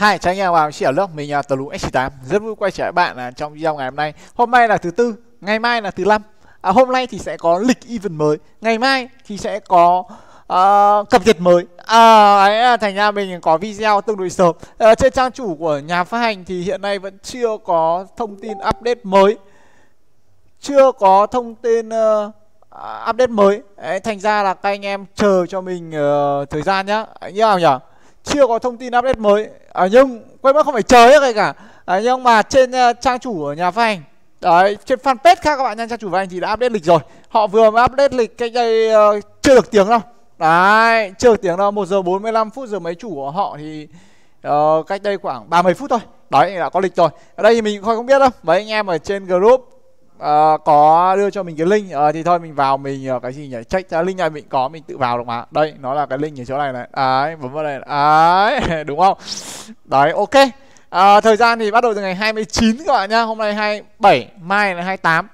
Hai chào anh em vào chị ở lớp mình là Tờ Lũ X8 Rất vui quay trở lại bạn à, trong video ngày hôm nay Hôm nay là thứ tư, ngày mai là thứ năm à, Hôm nay thì sẽ có lịch event mới Ngày mai thì sẽ có uh, cập nhật mới à, ấy, à, Thành ra mình có video tương đối sớm à, Trên trang chủ của nhà phát hành thì hiện nay vẫn chưa có thông tin update mới Chưa có thông tin uh, update mới Đấy, Thành ra là các anh em chờ cho mình uh, thời gian nhá Anh nhớ không nhỉ chưa có thông tin update mới à, nhưng quên mất không phải chờ hết cả à, nhưng mà trên uh, trang chủ ở nhà phát đấy trên fanpage khác các bạn nha trang chủ phát hành thì đã update lịch rồi họ vừa mới update lịch cách đây ờ, uh, chưa được tiếng đâu đấy chưa được tiếng đâu một giờ 45 phút giờ mấy chủ của họ thì uh, cách đây khoảng 30 phút thôi đấy đã có lịch rồi ở đây thì mình không biết đâu mấy anh em ở trên group uh, có đưa cho mình cái link uh, thì thôi mình vào mình uh, cái gì nhỉ check uh, link này mình có mình tự vào được mà đây nó là cái link ở chỗ này này đấy bấm vào đây đấy đúng không đấy ok uh, thời gian thì bắt đầu từ ngày 29 các bạn nhá hôm nay 27 mai là 28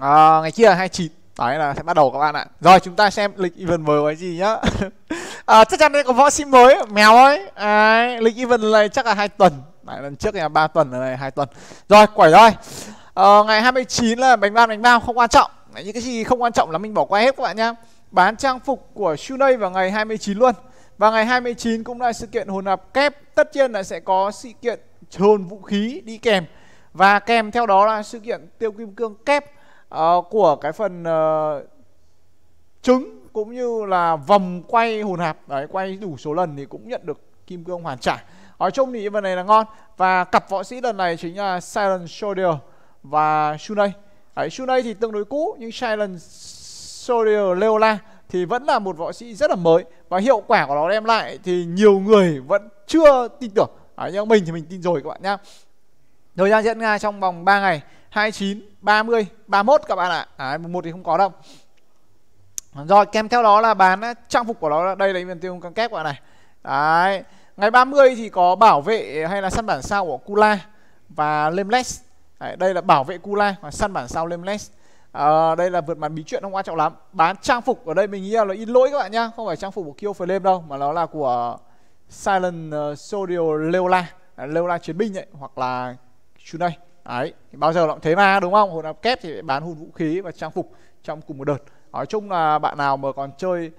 uh, ngày kia là 29 đấy là sẽ bắt đầu các bạn ạ rồi chúng ta xem lịch event mới cái gì nhá à, chắc chắn đây có võ sim mới mèo ấy à, lịch event này chắc là hai tuần lần trước là ba tuần lần này hai tuần rồi quẩy rồi ờ, ngày 29 là bánh bao bánh bao không quan trọng Đấy, những cái gì không quan trọng là mình bỏ qua hết các bạn nhá bán trang phục của Shunai vào ngày 29 luôn và ngày 29 cũng là sự kiện hồn hợp kép tất nhiên là sẽ có sự kiện hồn vũ khí đi kèm và kèm theo đó là sự kiện tiêu kim cương kép uh, của cái phần uh, trứng cũng như là vòng quay hồn hạp đấy quay đủ số lần thì cũng nhận được kim cương hoàn trả nói chung thì phần này là ngon và cặp võ sĩ lần này chính là Silent Soldier và Shunai. Đấy, Shunai thì tương đối cũ nhưng Silent soria Leola thì vẫn là một võ sĩ rất là mới và hiệu quả của nó đem lại thì nhiều người vẫn chưa tin tưởng. Đấy, nhưng mình thì mình tin rồi các bạn nhá. Thời gian diễn ra trong vòng 3 ngày 29, 30, 31 các bạn ạ. À, mùng 1 thì không có đâu. Rồi kèm theo đó là bán trang phục của nó đây là viên tiêu căng kép các bạn này. Đấy. Ngày 30 thì có bảo vệ hay là săn bản sao của Kula và Lemless Đấy, đây là bảo vệ Kula và săn bản sao Lemless à, đây là vượt màn bí chuyện không quan trọng lắm bán trang phục ở đây mình nghĩ là in lỗi các bạn nhá không phải trang phục của Kill Flame đâu mà nó là của Silent Sodio ờ, Soldier Leola à, Leola chiến binh ấy hoặc là Chunai đấy thì bao giờ nó cũng thế mà đúng không hồi áp kép thì bán hồn vũ khí và trang phục trong cùng một đợt nói chung là bạn nào mà còn chơi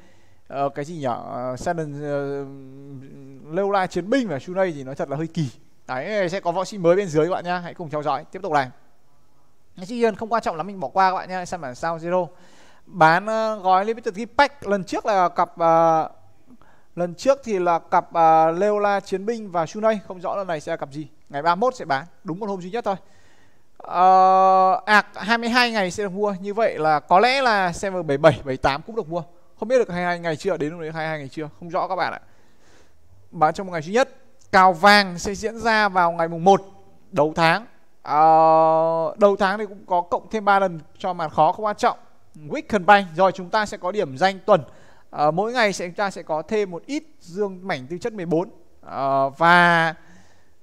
uh, cái gì nhỉ uh, Silent uh, Leola chiến binh và Chunai thì nó thật là hơi kỳ đấy sẽ có võ sĩ mới bên dưới các bạn nhá hãy cùng theo dõi tiếp tục này tuy nhiên không quan trọng lắm mình bỏ qua các bạn nhá xem bản sao zero bán uh, gói limited gift pack lần trước là cặp uh, lần trước thì là cặp uh, ờ, Leola chiến binh và Shunai không rõ lần này sẽ là cặp gì ngày 31 sẽ bán đúng một hôm duy nhất thôi ạc uh, ạc 22 ngày sẽ được mua như vậy là có lẽ là xem 77 78 cũng được mua không biết được 22 ngày chưa đến lúc đấy 22 ngày chưa không rõ các bạn ạ bán trong một ngày duy nhất cào vàng sẽ diễn ra vào ngày mùng 1 đầu tháng à, đầu tháng thì cũng có cộng thêm 3 lần cho màn khó không quan trọng Weekend bay rồi chúng ta sẽ có điểm danh tuần à, mỗi ngày sẽ chúng ta sẽ có thêm một ít dương mảnh tư chất 14 à, ờ, và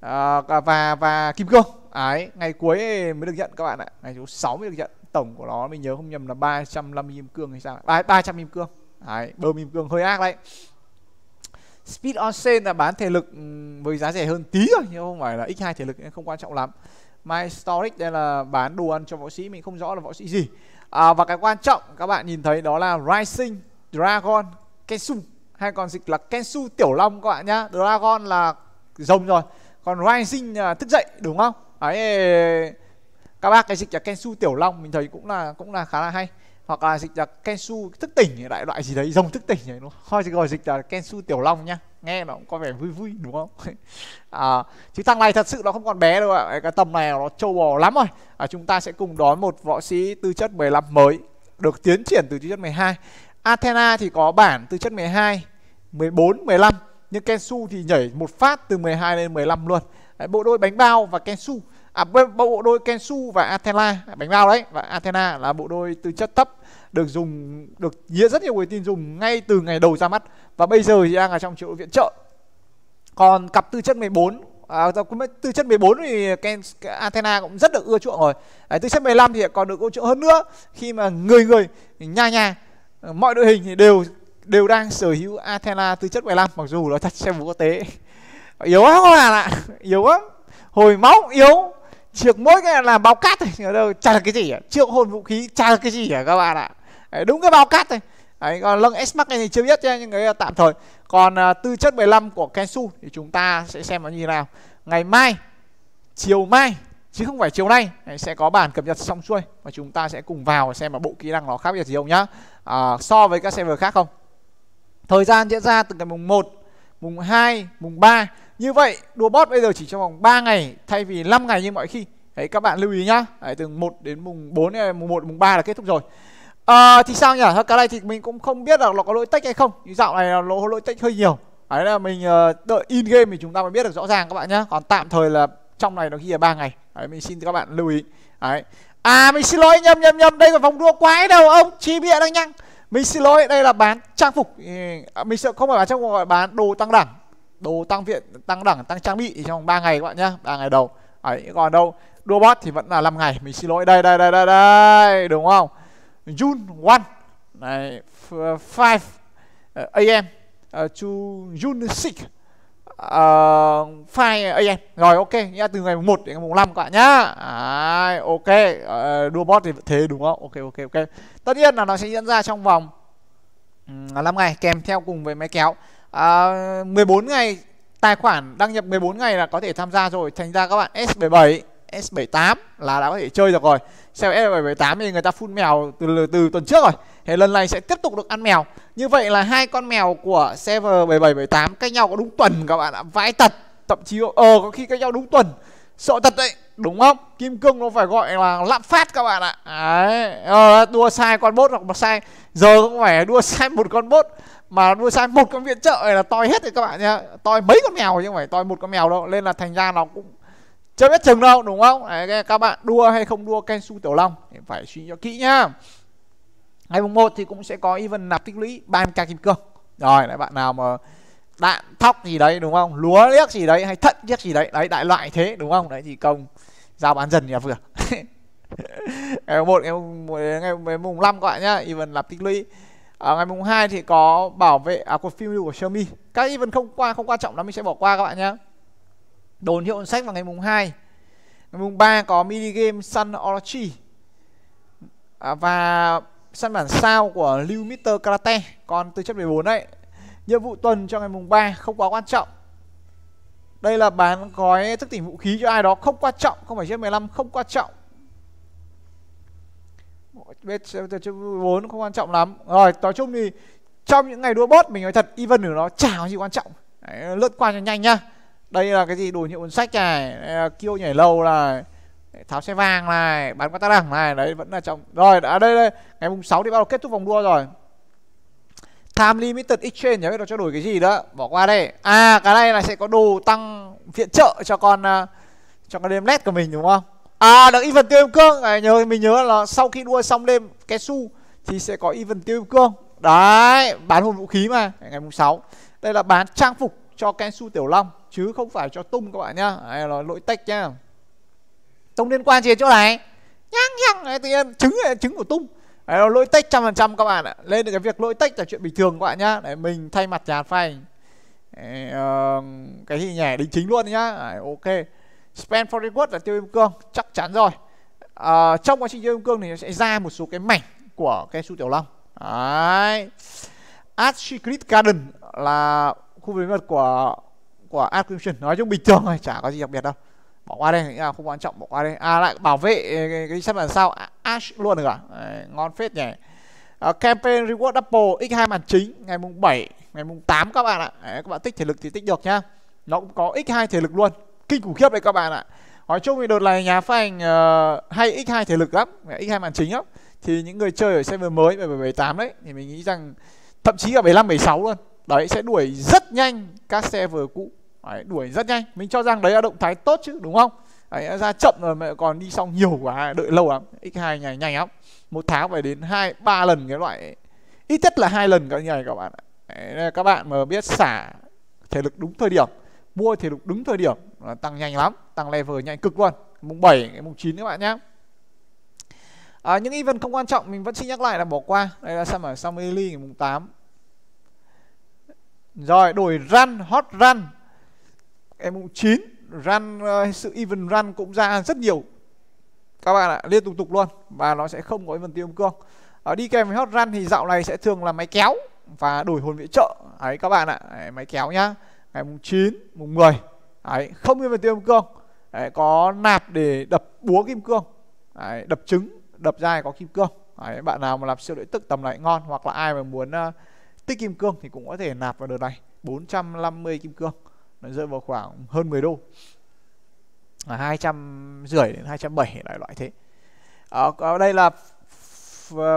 à, và và kim cương ấy ngày cuối mới được nhận các bạn ạ ngày thứ sáu mới được nhận tổng của nó mình nhớ không nhầm là 350 kim cương hay sao ba trăm kim cương đấy, bơm kim cương hơi ác đấy Speed on sale là bán thể lực ừ, với giá rẻ hơn tí thôi nhưng không phải là x2 thể lực không quan trọng lắm My Storage đây là bán đồ ăn cho võ sĩ mình không rõ là võ sĩ gì à, và cái quan trọng các bạn nhìn thấy đó là Rising Dragon Kensu hay còn dịch là Kensu Tiểu Long các bạn nhá Dragon là rồng rồi còn Rising là thức dậy đúng không ấy các bác cái dịch là Kensu Tiểu Long mình thấy cũng là cũng là khá là hay hoặc là dịch là Kensu thức tỉnh đại loại gì đấy rồng thức tỉnh này nó thôi thì gọi dịch là Kensu tiểu long nhá nghe nó cũng có vẻ vui vui đúng không à, chứ thằng này thật sự nó không còn bé đâu ạ à. cái tầm này nó trâu bò lắm rồi à, chúng ta sẽ cùng đón một võ sĩ tư chất 15 mới được tiến triển từ tư chất 12 Athena thì có bản tư chất 12 14 15 nhưng Kensu thì nhảy một phát từ 12 lên 15 luôn Đấy, bộ đôi bánh bao và Kensu à, bộ đôi Kensu và Athena bánh bao đấy và Athena là bộ đôi từ chất thấp được dùng được rất nhiều người tin dùng ngay từ ngày đầu ra mắt và bây giờ thì đang ở trong triệu viện trợ còn cặp tư chất 14 à, tư chất 14 thì Ken, Athena cũng rất được ưa chuộng rồi đấy, tư chất 15 thì còn được ưa chuộng hơn nữa khi mà người người nhà nhà mọi đội hình thì đều đều đang sở hữu Athena tư chất 15 mặc dù nó thật xe vũ quốc tế yếu quá các ạ yếu quá hồi máu yếu trượt mỗi cái là bao cát thôi ở đâu chả là cái gì cả. À? trượt hồn vũ khí chả là cái gì cả à, các bạn ạ đấy, đúng cái bao cát thôi đấy, còn lâng s max này thì chưa biết nha nhưng cái tạm thời còn uh, tư chất 15 của kensu thì chúng ta sẽ xem nó như thế nào ngày mai chiều mai chứ không phải chiều nay sẽ có bản cập nhật xong xuôi và chúng ta sẽ cùng vào xem mà bộ kỹ năng nó khác biệt gì không nhá à, so với các server khác không thời gian diễn ra từ ngày mùng 1 mùng 2 mùng 3 như vậy đua bot bây giờ chỉ trong vòng 3 ngày thay vì 5 ngày như mọi khi. Đấy các bạn lưu ý nhá. Đấy, từ 1 đến mùng 4 hay mùng 1 mùng 3 là kết thúc rồi. À, thì sao nhỉ? Cái này thì mình cũng không biết là nó có lỗi tech hay không. Như dạo này là lỗi lỗi tech hơi nhiều. Đấy là mình ờ, đợi in game thì chúng ta mới biết được rõ ràng các bạn nhá. Còn tạm thời là trong này nó ghi là 3 ngày. Đấy mình xin các bạn lưu ý. Đấy. À mình xin lỗi nhầm nhầm nhầm, đây là vòng đua quái đâu ông chi bịa đang nhăng. Mình xin lỗi, đây là bán trang phục. À, mình sợ không phải bán trang phục gọi bán đồ tăng đẳng đồ tăng viện tăng đẳng tăng trang bị trong 3 ngày các bạn nhá ba ngày đầu ấy còn đâu đua bot thì vẫn là 5 ngày mình xin lỗi đây đây đây đây đây đúng không June one này five uh, am uh, to June 6 uh, am rồi ok nhá từ ngày mùng 1 đến ngày mùng 5 các bạn nhá à, ok uh, đua bot thì thế đúng không ok ok ok tất nhiên là nó sẽ diễn ra trong vòng 5 ngày kèm theo cùng với máy kéo à, 14 ngày tài khoản đăng nhập 14 ngày là có thể tham gia rồi thành ra các bạn S77 S78 là đã có thể chơi được rồi Xem S78 thì người ta phun mèo từ từ tuần trước rồi Thế lần này sẽ tiếp tục được ăn mèo Như vậy là hai con mèo của server 7778 cách nhau có đúng tuần các bạn ạ Vãi thật Thậm chí ờ có khi cách nhau đúng tuần Sợ thật đấy đúng không Kim cương nó phải gọi là lạm phát các bạn ạ đấy. Ờ, đua sai con bốt hoặc một sai Giờ cũng phải đua sai một con bốt mà nuôi sang một con viện trợ là toi hết rồi các bạn nhá toi mấy con mèo chứ không phải toi một con mèo đâu nên là thành ra nó cũng chưa biết chừng đâu đúng không Đấy, các bạn đua hay không đua Kensu Tiểu Long thì phải suy cho kỹ nhá ngày mùng một thì cũng sẽ có even nạp tích lũy 30k kim cương rồi lại bạn nào mà đạn thóc gì đấy đúng không lúa liếc gì đấy hay thận liếc gì đấy đấy đại loại thế đúng không đấy thì công giao bán dần nhà vừa ngày mùng một ngày mùng năm các bạn nhá even nạp tích lũy à, ngày mùng 2 thì có bảo vệ à có phim của Xiaomi các event không qua không quan trọng lắm mình sẽ bỏ qua các bạn nhé đồn hiệu sách vào ngày mùng 2 ngày mùng 3 có mini game Sun Orochi à, và săn bản sao của Lưu Mister Karate còn từ chất 14 đấy nhiệm vụ tuần cho ngày mùng 3 không quá quan trọng đây là bán gói thức tỉnh vũ khí cho ai đó không quan trọng không phải trên 15 không quan trọng bet vốn không quan trọng lắm rồi nói chung thì trong những ngày đua bot mình nói thật even của nó chả có gì quan trọng Đấy, lướt qua cho nhanh nhá đây là cái gì đồ hiệu cuốn sách này kêu nhảy lâu này tháo xe vàng này bán qua tác đẳng này đấy vẫn là trong rồi đã đây đây ngày mùng 6 thì bắt đầu kết thúc vòng đua rồi time limited exchange nhớ biết nó cho đổi cái gì đó bỏ qua đây à cái này là sẽ có đồ tăng viện trợ cho con à, cho con đêm led của mình đúng không À được event tiêu kim cương à, nhớ Mình nhớ là sau khi đua xong đêm Cái su thì sẽ có event tiêu kim cương Đấy bán hồn vũ khí mà Ngày mùng 6 Đây là bán trang phục cho Kensu Tiểu Long Chứ không phải cho Tung các bạn nhá Đây là lỗi tech nhá Tung liên quan gì chỗ này Nhăng nhăng Tự nhiên trứng trứng của Tung Đấy là lỗi tech trăm phần trăm các bạn ạ Lên được cái việc lỗi tech là chuyện bình thường các bạn nhá Để mình thay mặt nhà phanh uh, Cái gì nhảy đính chính luôn nhá Đấy, Ok Spanford Reward word là tiêu viêm cương chắc chắn rồi à, trong quá trình tiêu viêm cương thì nó sẽ ra một số cái mảnh của cái su tiểu long đấy Ashcrit Garden là khu bí mật của của Acquisition nói chung bình thường thôi chả có gì đặc biệt đâu bỏ qua đây à, không quan trọng bỏ qua đây à lại bảo vệ ờ, cái, cái sắp là sao Ash luôn được à Đấy, ngon phết nhỉ à, campaign reward double x 2 màn chính ngày mùng 7 ngày mùng 8 các bạn ạ Đấy, các bạn tích thể lực thì tích được nhá nó cũng có x2 thể lực luôn kinh khủng khiếp đấy các bạn ạ nói chung thì đợt này nhà phát hành uh, hay x2 thể lực lắm x2 màn chính lắm thì những người chơi ở xe vừa mới bảy bảy tám đấy thì mình nghĩ rằng thậm chí cả bảy sáu luôn đấy sẽ đuổi rất nhanh các xe vừa cũ đấy, đuổi rất nhanh mình cho rằng đấy là động thái tốt chứ đúng không đấy, ra chậm rồi mà còn đi xong nhiều quá đợi lâu lắm x2 ngày nhanh lắm một tháng phải đến hai ba lần cái loại ít nhất là hai lần các này các bạn ạ đấy, các bạn mà biết xả thể lực đúng thời điểm mua thì lục đúng thời điểm là tăng nhanh lắm tăng level nhanh cực luôn mùng 7 ngày mùng 9 các bạn nhé à, những event không quan trọng mình vẫn xin nhắc lại là bỏ qua đây là sao mà xong Eli ngày mùng 8 rồi đổi run hot run ngày mùng 9 run uh, sự event run cũng ra rất nhiều các bạn ạ liên tục tục luôn và nó sẽ không có event tiêu cương à, đi kèm với hot run thì dạo này sẽ thường là máy kéo và đổi hồn viện trợ ấy các bạn ạ máy kéo nhá ngày mùng 9 mùng 10 Đấy, không nghiêng về tiêu kim cương Đấy, có nạp để đập búa kim cương Đấy, đập trứng đập dai có kim cương Đấy, bạn nào mà làm siêu lợi tức tầm lại ngon hoặc là ai mà muốn uh, tích kim cương thì cũng có thể nạp vào đợt này 450 kim cương nó rơi vào khoảng hơn 10 đô à, rưỡi đến 270 loại loại thế ở ờ, à, đây là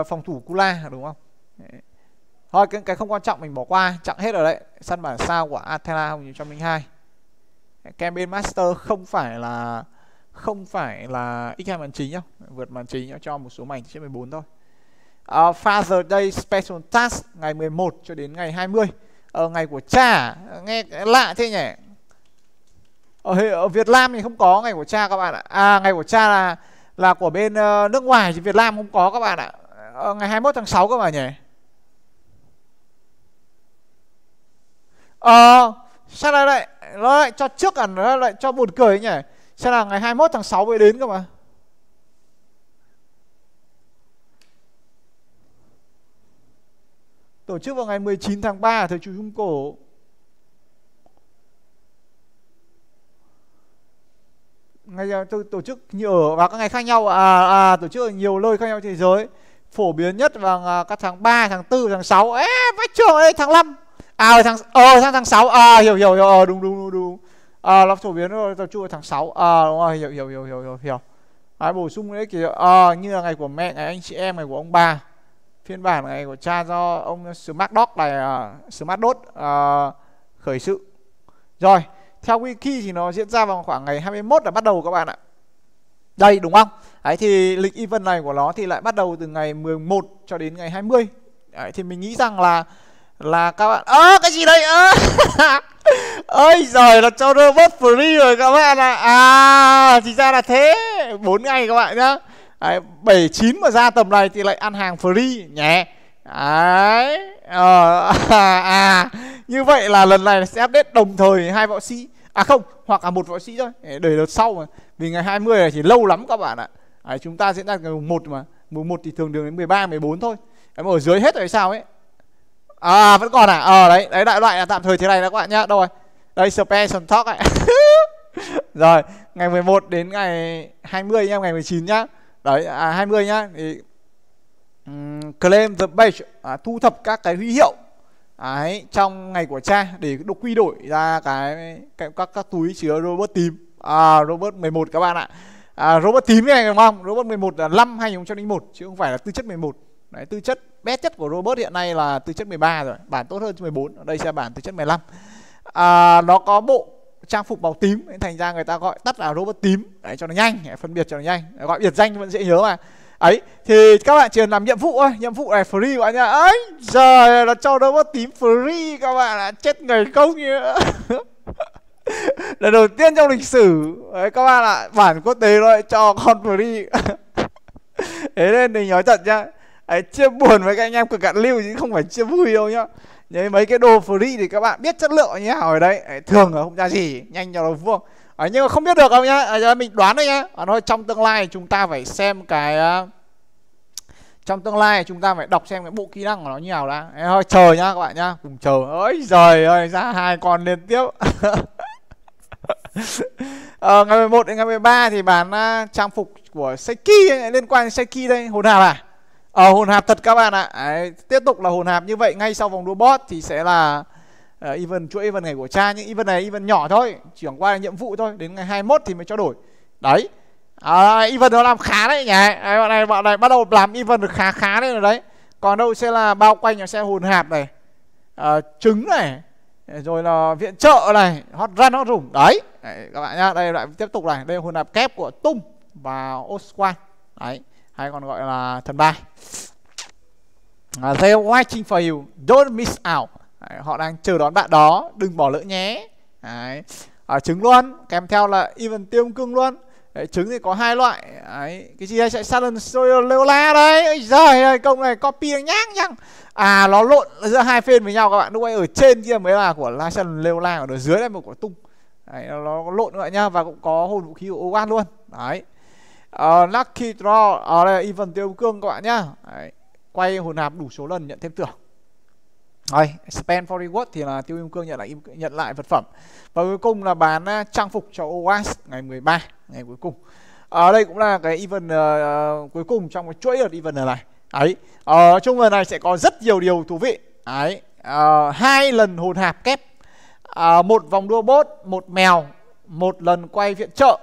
phòng thủ Kula đúng không Đấy thôi cái, cái không quan trọng mình bỏ qua chặn hết ở đấy săn bản sao của Athena 2002 bên master không phải là không phải là x2 màn chính nhá vượt màn chính nhá cho một số mảnh trên 14 thôi uh, Father Day Special Task ngày 11 cho đến ngày 20 ở ờ, ngày của cha nghe lạ thế nhỉ ở, ờ, ở ờ, Việt Nam thì không có ngày của cha các bạn ạ à ngày của cha là là của bên uh, nước ngoài thì Việt Nam không có các bạn ạ ở ngày 21 tháng 6 các bạn nhỉ ờ sao lại lại nó lại cho trước à nó lại cho buồn cười nhỉ sao là ngày 21 tháng 6 mới đến cơ mà tổ chức vào ngày 19 tháng 3 thời chủ Trung Cổ ngày à, tôi tổ chức nhiều và các ngày khác nhau à, à tổ chức ở nhiều nơi khác nhau trên thế giới phổ biến nhất vào à, các tháng 3, tháng 4, tháng 6 Ê, vách trường ở tháng 5 à ở tháng ờ tháng tháng 6 à hiểu hiểu hiểu ờ, đúng đúng đúng đúng à, nó phổ biến rồi tập trung ở tháng 6 à đúng rồi hiểu hiểu hiểu hiểu hiểu hiểu à, bổ sung đấy kiểu à, ờ, như là ngày của mẹ ngày anh chị em ngày của ông bà phiên bản ngày của cha do ông smart doc này à, smart dot à, khởi sự rồi theo wiki thì nó diễn ra vào khoảng ngày 21 là bắt đầu các bạn ạ đây đúng không đấy thì lịch event này của nó thì lại bắt đầu từ ngày 11 cho đến ngày 20 đấy, thì mình nghĩ rằng là là các bạn ơ à, cái gì đây ơ à. ơi giời là cho robot free rồi các bạn ạ à. à thì ra là thế bốn ngày các bạn nhá bảy chín mà ra tầm này thì lại ăn hàng free nhé đấy ờ à, à như vậy là lần này sẽ update đồng thời hai võ sĩ à không hoặc là một võ sĩ thôi để đợt sau mà vì ngày 20 này thì lâu lắm các bạn ạ à, chúng ta diễn ra ngày mùng một mà mùng một thì thường đường đến 13 14 thôi em ở dưới hết rồi sao ấy à vẫn còn à ờ à, đấy đấy đại loại là tạm thời thế này đó các bạn nhá đâu rồi đây special talk ấy rồi ngày 11 đến ngày 20 em ngày 19 nhá đấy à, 20 nhá thì um, claim the page à, thu thập các cái huy hiệu ấy trong ngày của cha để được quy đổi ra cái, cái các các túi chứa robot tím à, robot 11 các bạn ạ à, robot tím này đúng không robot 11 là năm 2001 chứ không phải là tư chất 11 đấy tư chất best chất của robot hiện nay là từ chất 13 rồi bản tốt hơn 14 ở đây sẽ bản từ chất 15 à, nó có bộ trang phục màu tím thành ra người ta gọi tắt là robot tím để cho nó nhanh để phân biệt cho nó nhanh để gọi biệt danh vẫn dễ nhớ mà ấy thì các bạn chỉ cần làm nhiệm vụ thôi nhiệm vụ này free các bạn nhá ấy giờ nó cho robot tím free các bạn là chết người công như là đầu tiên trong lịch sử đấy, các bạn ạ bản quốc tế lại cho con free thế nên mình nói thật nhá ấy chia buồn với các anh em cực cạn lưu chứ không phải chia vui đâu nhá Đấy, mấy cái đồ free thì các bạn biết chất lượng như thế nào ở đấy ấy, thường là không ra gì nhanh cho đầu vuông ấy, nhưng mà không biết được đâu nhá ấy, mình đoán đấy nhá nói trong tương lai chúng ta phải xem cái uh, trong tương lai chúng ta phải đọc xem cái bộ kỹ năng của nó như nào đã Ê, thôi chờ nhá các bạn nhá cùng chờ ơi giời ơi ra hai con liên tiếp ờ, ngày 11 đến ngày 13 thì bán uh, trang phục của Seki liên quan đến Seki đây hồn Đào à Ờ hồn hạp thật các bạn ạ. Đấy, tiếp tục là hồn hạp như vậy ngay sau vòng đua boss thì sẽ là uh, event chuỗi event ngày của cha nhưng event này event nhỏ thôi, chuyển qua là nhiệm vụ thôi, đến ngày 21 thì mới cho đổi. Đấy. À, event nó làm khá đấy nhỉ. Đấy, bọn này bọn này bắt đầu làm event được khá khá đấy rồi đấy. Còn đâu sẽ là bao quanh nó sẽ hồn hạp này. Uh, trứng này, rồi là viện trợ này, hot run hot rủng. Đấy. đấy các bạn nhá, đây lại tiếp tục này, đây hồn hạp kép của Tung và Oswan. Đấy hay còn gọi là thần bài uh, à, they watching for you don't miss out Đấy, họ đang chờ đón bạn đó đừng bỏ lỡ nhé Đấy. À, trứng luôn kèm theo là even tiêu cương luôn đấy, trứng thì có hai loại đấy, cái gì đây chạy Saturn Leola đấy giời ơi công này copy nhang nhăng à nó lộn giữa hai phên với nhau các bạn lúc ấy ở trên kia mới là của La Saturn Leola ở dưới đây một của Tung đấy, nó, lộn các bạn nhá và cũng có hồn vũ khí của Ogan luôn đấy uh, lucky draw ở ờ, uh, đây là event tiêu cương các bạn nhá Đấy. quay hồn hạp đủ số lần nhận thêm thưởng rồi spend for reward thì là tiêu cương nhận lại nhận lại vật phẩm và cuối cùng là bán uh, trang phục cho OAS ngày 13 ngày cuối cùng ở ờ, uh, đây cũng là cái event uh, cuối cùng trong cái chuỗi đợt event này ấy ở uh, trong lần này sẽ có rất nhiều điều thú vị ấy uh, hai lần hồn hạp kép uh, một vòng đua bốt một mèo một lần quay viện trợ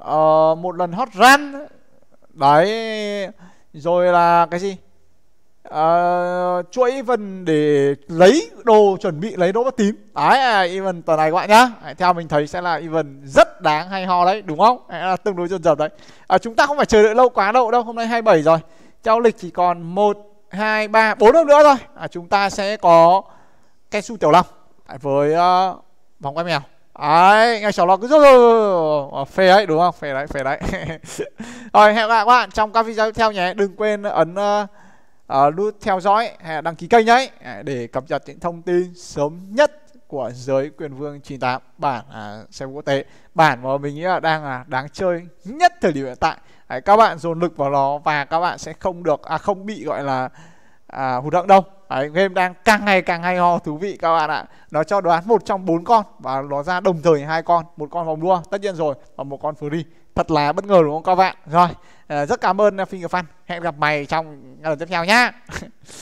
uh, một lần hot run đấy rồi là cái gì uh, ờ, chuỗi event để lấy đồ chuẩn bị lấy đỗ bất tím đấy à, event tuần này các bạn nhá theo mình thấy sẽ là event rất đáng hay ho đấy đúng không đấy là tương đối dồn dập đấy à, chúng ta không phải chờ đợi lâu quá đâu đâu hôm nay 27 rồi theo lịch chỉ còn một hai ba bốn hôm nữa thôi à, chúng ta sẽ có Kensu Tiểu Long với uh, ờ, vòng quay mèo Đấy, ngay chảo lò cứ rơi à, ờ, Phê đấy, đúng không? Phê đấy, phê đấy Rồi, hẹn gặp lại các bạn trong các video tiếp theo nhé Đừng quên ấn uh, uh, nút theo dõi hay đăng ký kênh đấy à, Để cập nhật những thông tin sớm nhất của giới quyền vương 98 bản à, xe quốc tế bản mà mình nghĩ là đang là đáng chơi nhất thời điểm hiện tại Đấy, các bạn dồn lực vào nó và các bạn sẽ không được à không bị gọi là à, hụt hẫng đâu Đấy, game đang càng ngày càng hay ho thú vị các bạn ạ nó cho đoán một trong bốn con và nó ra đồng thời hai con một con vòng đua tất nhiên rồi và một con free thật là bất ngờ đúng không các bạn rồi ờ, rất cảm ơn finger fan hẹn gặp mày trong lần tiếp theo nhá